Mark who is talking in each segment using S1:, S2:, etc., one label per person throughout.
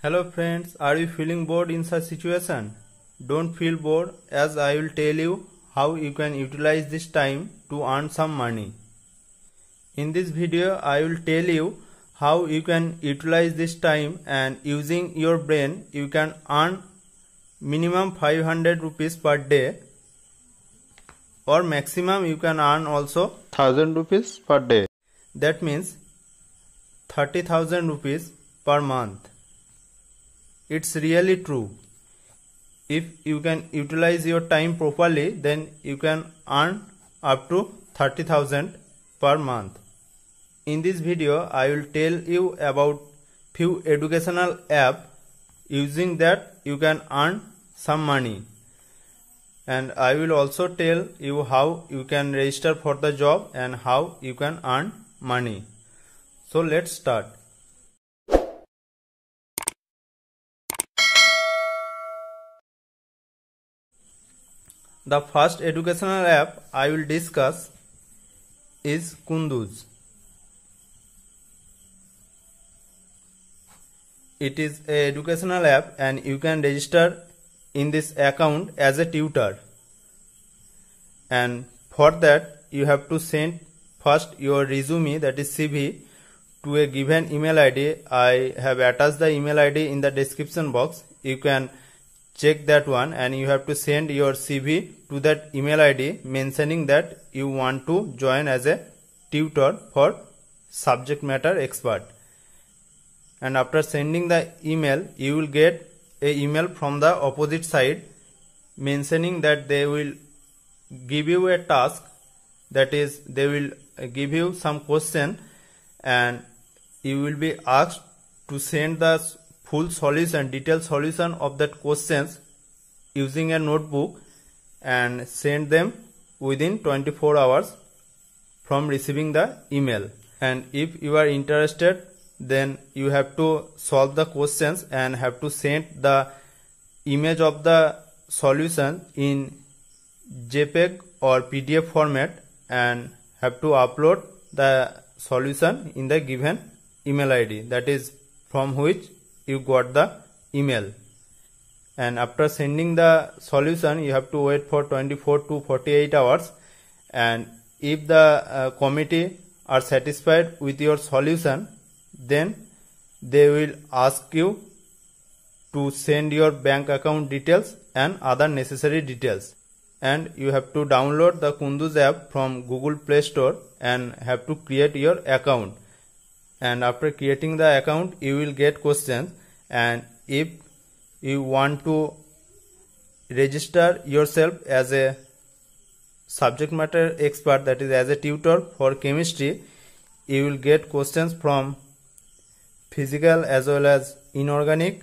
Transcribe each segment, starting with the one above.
S1: Hello friends, are you feeling bored in such situation? Don't feel bored as I will tell you how you can utilize this time to earn some money. In this video, I will tell you how you can utilize this time and using your brain you can earn minimum 500 rupees per day or maximum you can earn also 1000 rupees per day. That means 30,000 rupees per month it's really true if you can utilize your time properly then you can earn up to 30000 per month in this video i will tell you about few educational app using that you can earn some money and i will also tell you how you can register for the job and how you can earn money so let's start The first educational app I will discuss is Kunduz. It is a educational app and you can register in this account as a tutor. And for that you have to send first your resume that is CV to a given email ID. I have attached the email ID in the description box. You can check that one and you have to send your CV to that email ID mentioning that you want to join as a tutor for subject matter expert. And after sending the email, you will get a email from the opposite side mentioning that they will give you a task that is they will give you some question and you will be asked to send the full solution, detailed solution of that questions using a notebook and send them within 24 hours from receiving the email. And if you are interested, then you have to solve the questions and have to send the image of the solution in JPEG or PDF format and have to upload the solution in the given email ID that is from which you got the email and after sending the solution you have to wait for 24 to 48 hours and if the uh, committee are satisfied with your solution then they will ask you to send your bank account details and other necessary details and you have to download the Kunduz app from Google Play Store and have to create your account and after creating the account you will get questions and if you want to register yourself as a subject matter expert that is as a tutor for chemistry you will get questions from physical as well as inorganic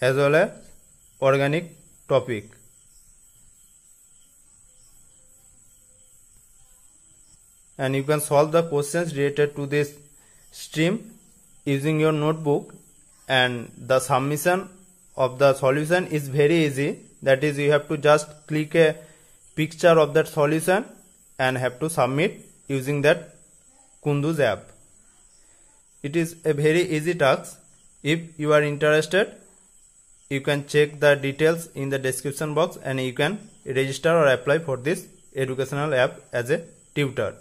S1: as well as organic topic and you can solve the questions related to this stream using your notebook and the submission of the solution is very easy that is you have to just click a picture of that solution and have to submit using that Kunduz app. It is a very easy task. If you are interested, you can check the details in the description box and you can register or apply for this educational app as a tutor.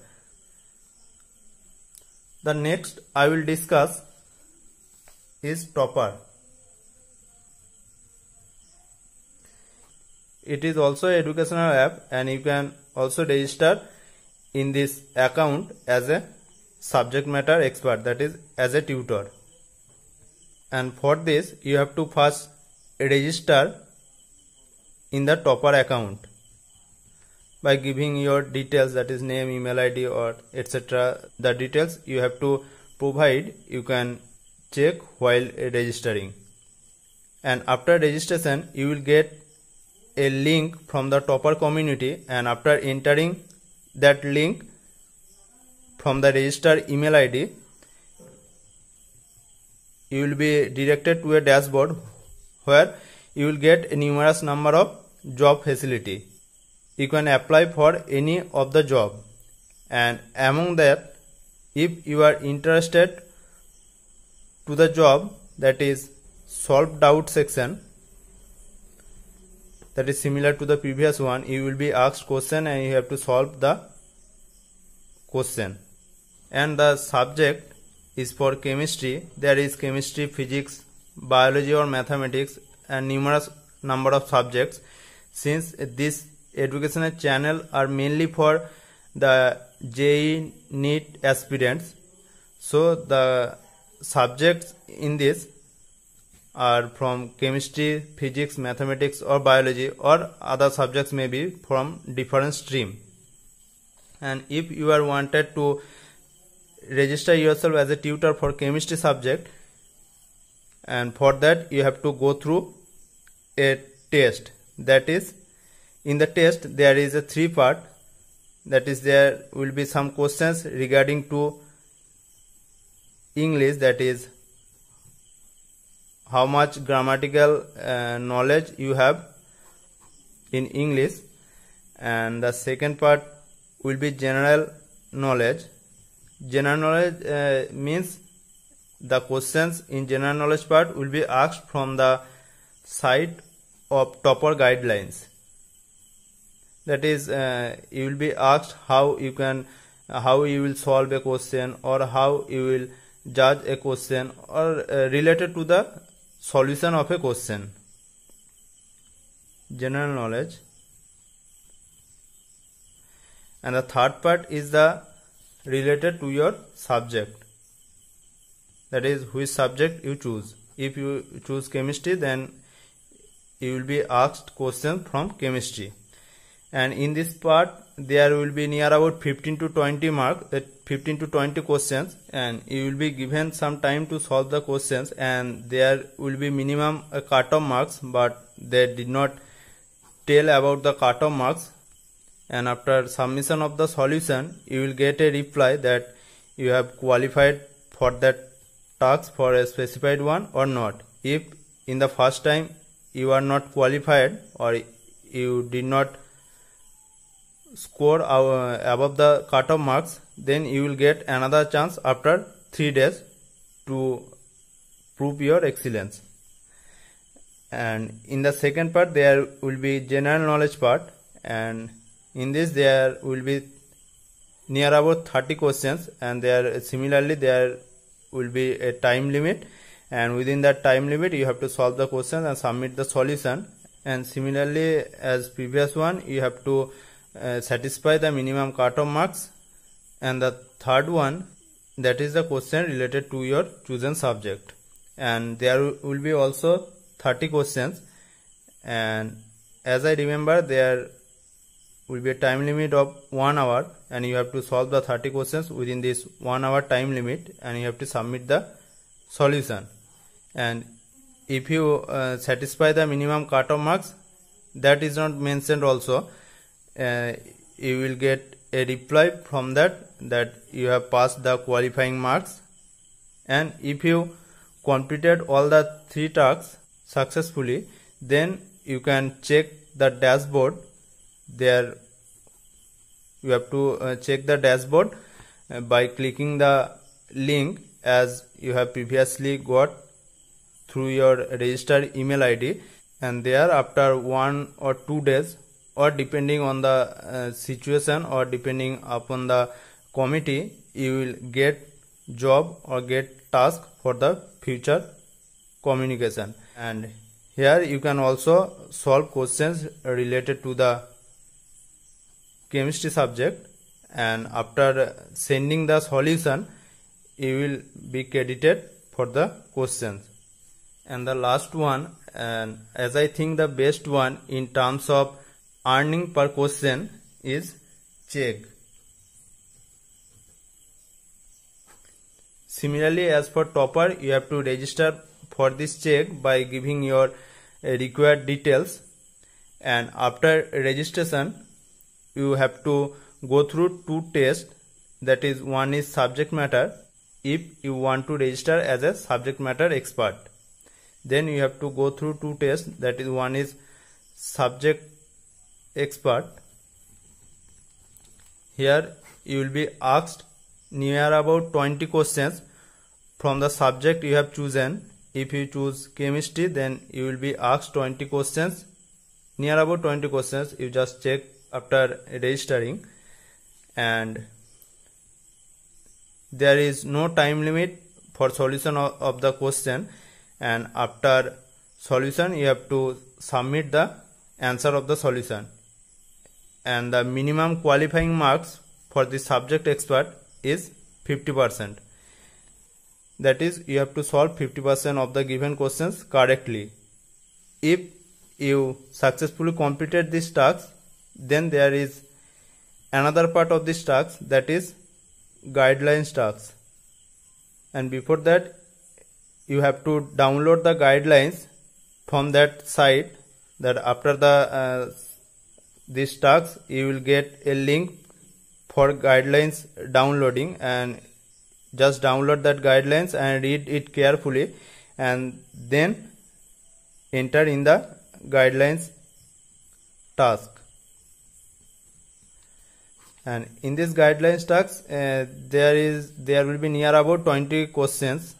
S1: The next I will discuss is topper. It is also educational app and you can also register in this account as a subject matter expert that is as a tutor. And for this you have to first register in the topper account by giving your details that is name email id or etc the details you have to provide you can check while registering and after registration you will get a link from the topper community and after entering that link from the register email id you will be directed to a dashboard where you will get a numerous number of job facility you can apply for any of the job and among that if you are interested to the job that is solve doubt section that is similar to the previous one you will be asked question and you have to solve the question and the subject is for chemistry there is chemistry physics biology or mathematics and numerous number of subjects since this educational channel are mainly for the JE NEET aspirants. So the subjects in this are from chemistry, physics, mathematics or biology or other subjects may be from different stream. And if you are wanted to register yourself as a tutor for chemistry subject and for that you have to go through a test that is in the test there is a three part that is there will be some questions regarding to English that is how much grammatical uh, knowledge you have in English and the second part will be general knowledge general knowledge uh, means the questions in general knowledge part will be asked from the site of topper guidelines that is uh, you will be asked how you can how you will solve a question or how you will judge a question or uh, related to the solution of a question general knowledge and the third part is the related to your subject that is which subject you choose if you choose chemistry then you will be asked question from chemistry and in this part there will be near about 15 to 20 mark that 15 to 20 questions and you will be given some time to solve the questions and there will be minimum uh, cutoff marks but they did not tell about the cutoff marks and after submission of the solution you will get a reply that you have qualified for that task for a specified one or not if in the first time you are not qualified or you did not score above the cutoff marks then you will get another chance after 3 days to prove your excellence and in the second part there will be general knowledge part and in this there will be near about 30 questions and there similarly there will be a time limit and within that time limit you have to solve the questions and submit the solution and similarly as previous one you have to uh, satisfy the minimum cutoff marks and the third one that is the question related to your chosen subject and there will be also 30 questions and as I remember there will be a time limit of 1 hour and you have to solve the 30 questions within this 1 hour time limit and you have to submit the solution and if you uh, satisfy the minimum cutoff marks that is not mentioned also uh, you will get a reply from that that you have passed the qualifying marks and if you completed all the three tasks successfully then you can check the dashboard there you have to uh, check the dashboard uh, by clicking the link as you have previously got through your registered email id and there after one or two days or depending on the uh, situation or depending upon the committee you will get job or get task for the future communication and here you can also solve questions related to the chemistry subject and after sending the solution you will be credited for the questions and the last one and as i think the best one in terms of earning per question is check. Similarly, as for topper, you have to register for this check by giving your uh, required details and after registration, you have to go through two tests that is one is subject matter if you want to register as a subject matter expert then you have to go through two tests that is one is subject expert here you will be asked near about 20 questions from the subject you have chosen if you choose chemistry then you will be asked 20 questions near about 20 questions you just check after registering and there is no time limit for solution of the question and after solution you have to submit the answer of the solution and the minimum qualifying marks for the subject expert is 50%. That is, you have to solve 50% of the given questions correctly. If you successfully completed this task, then there is another part of this task that is guidelines task. And before that, you have to download the guidelines from that site that after the uh, this task you will get a link for guidelines downloading and just download that guidelines and read it carefully and then enter in the guidelines task and in this guidelines task uh, there is there will be near about 20 questions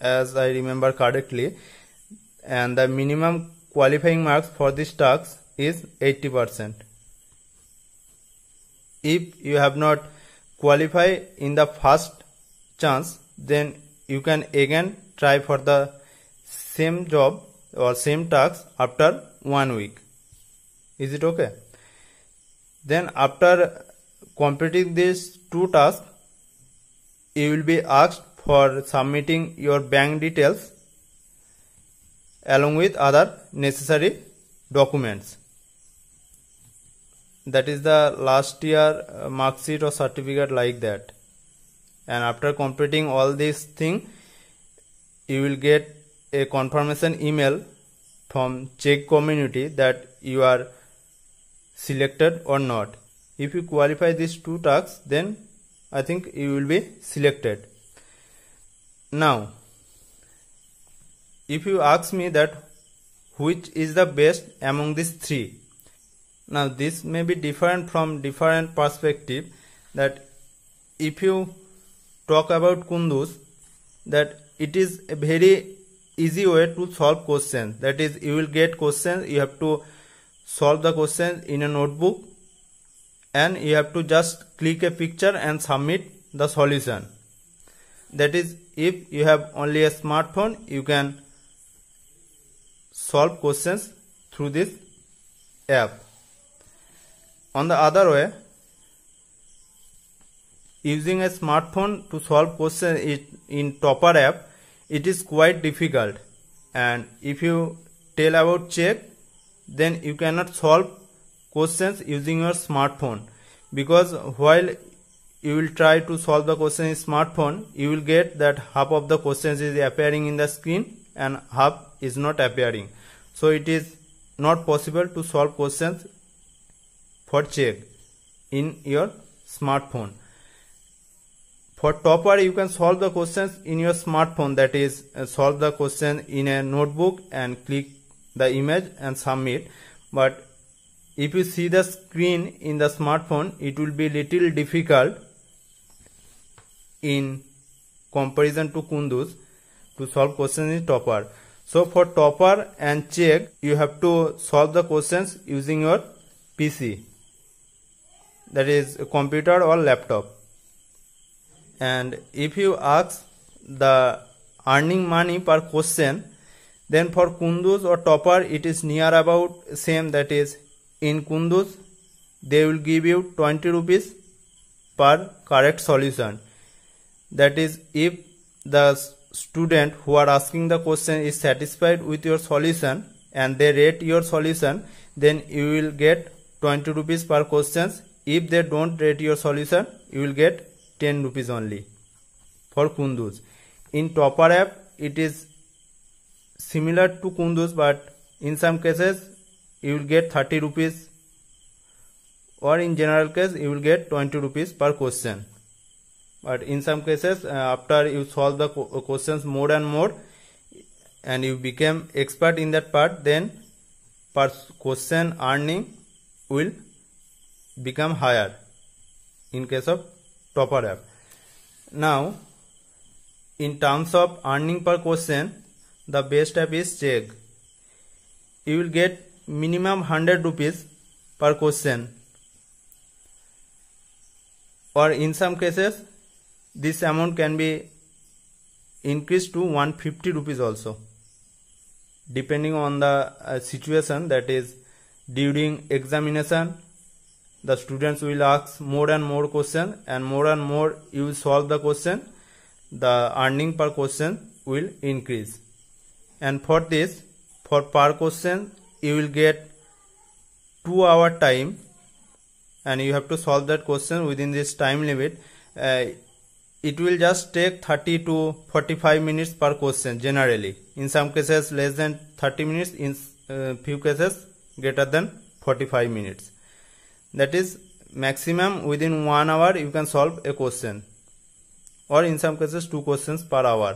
S1: as I remember correctly and the minimum qualifying marks for this task is 80%. If you have not qualified in the first chance, then you can again try for the same job or same task after one week. Is it okay? Then after completing these two tasks, you will be asked for submitting your bank details along with other necessary documents that is the last year uh, mark sheet or certificate like that and after completing all these thing you will get a confirmation email from Czech community that you are selected or not if you qualify these two tasks then I think you will be selected now if you ask me that which is the best among these three now this may be different from different perspective that if you talk about kunduz that it is a very easy way to solve questions that is you will get questions you have to solve the questions in a notebook and you have to just click a picture and submit the solution that is if you have only a smartphone you can solve questions through this app on the other way, using a smartphone to solve questions in Topper app, it is quite difficult. And if you tell about check, then you cannot solve questions using your smartphone because while you will try to solve the question in smartphone, you will get that half of the questions is appearing in the screen and half is not appearing. So it is not possible to solve questions for check in your smartphone for topper you can solve the questions in your smartphone that is uh, solve the question in a notebook and click the image and submit but if you see the screen in the smartphone it will be little difficult in comparison to kunduz to solve questions in topper so for topper and check you have to solve the questions using your pc that is computer or laptop and if you ask the earning money per question then for kunduz or topper it is near about same that is in kunduz they will give you 20 rupees per correct solution that is if the student who are asking the question is satisfied with your solution and they rate your solution then you will get 20 rupees per questions if they don't rate your solution you will get 10 rupees only for kunduz in topper app it is similar to kunduz but in some cases you will get 30 rupees or in general case you will get 20 rupees per question but in some cases uh, after you solve the uh, questions more and more and you become expert in that part then per question earning will become higher in case of topper app. Now, in terms of earning per question, the best app is Chegg. You will get minimum 100 rupees per question or in some cases this amount can be increased to 150 rupees also depending on the uh, situation that is during examination the students will ask more and more question and more and more you solve the question the earning per question will increase and for this for per question you will get 2 hour time and you have to solve that question within this time limit uh, it will just take 30 to 45 minutes per question generally in some cases less than 30 minutes in uh, few cases greater than 45 minutes that is maximum within one hour you can solve a question or in some cases two questions per hour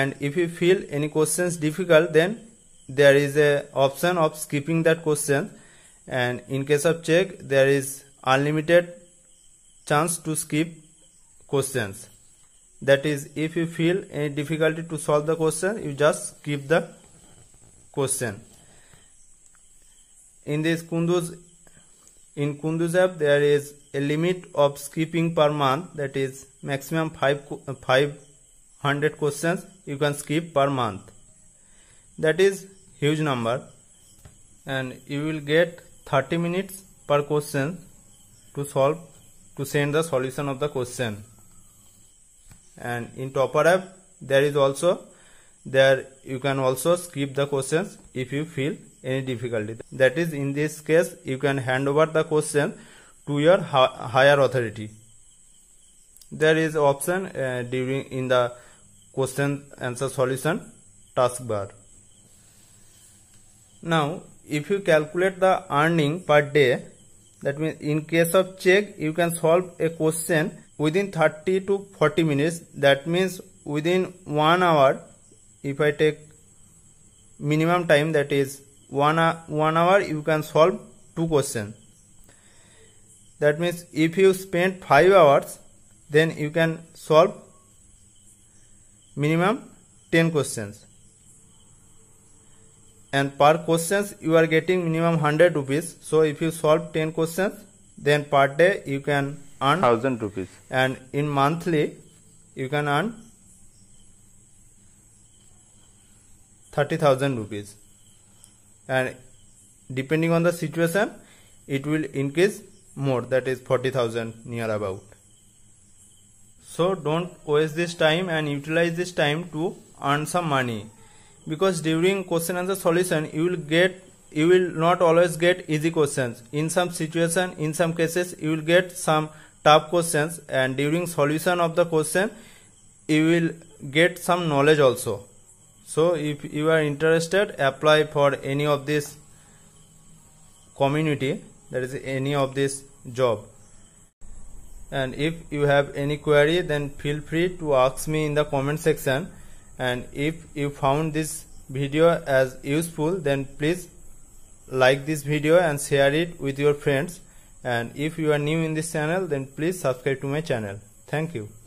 S1: and if you feel any questions difficult then there is a option of skipping that question and in case of check there is unlimited chance to skip questions that is if you feel any difficulty to solve the question you just skip the question in this kunduz in Kunduzab there is a limit of skipping per month that is maximum 5 uh, 500 questions you can skip per month that is huge number and you will get 30 minutes per question to solve to send the solution of the question and in topper app there is also there you can also skip the questions if you feel any difficulty. That is, in this case, you can hand over the question to your higher authority. There is option uh, during in the question answer solution taskbar. Now, if you calculate the earning per day, that means in case of check, you can solve a question within 30 to 40 minutes. That means within one hour, if I take minimum time that is one, one hour you can solve two questions. That means if you spend 5 hours then you can solve minimum 10 questions. And per questions you are getting minimum 100 rupees. So if you solve 10 questions then per day you can earn 1000 rupees. And in monthly you can earn 30,000 rupees and depending on the situation it will increase more that is 40,000 near about. So don't waste this time and utilize this time to earn some money because during question answer solution you will get you will not always get easy questions in some situation in some cases you will get some tough questions and during solution of the question you will get some knowledge also so if you are interested apply for any of this community that is any of this job and if you have any query then feel free to ask me in the comment section and if you found this video as useful then please like this video and share it with your friends and if you are new in this channel then please subscribe to my channel thank you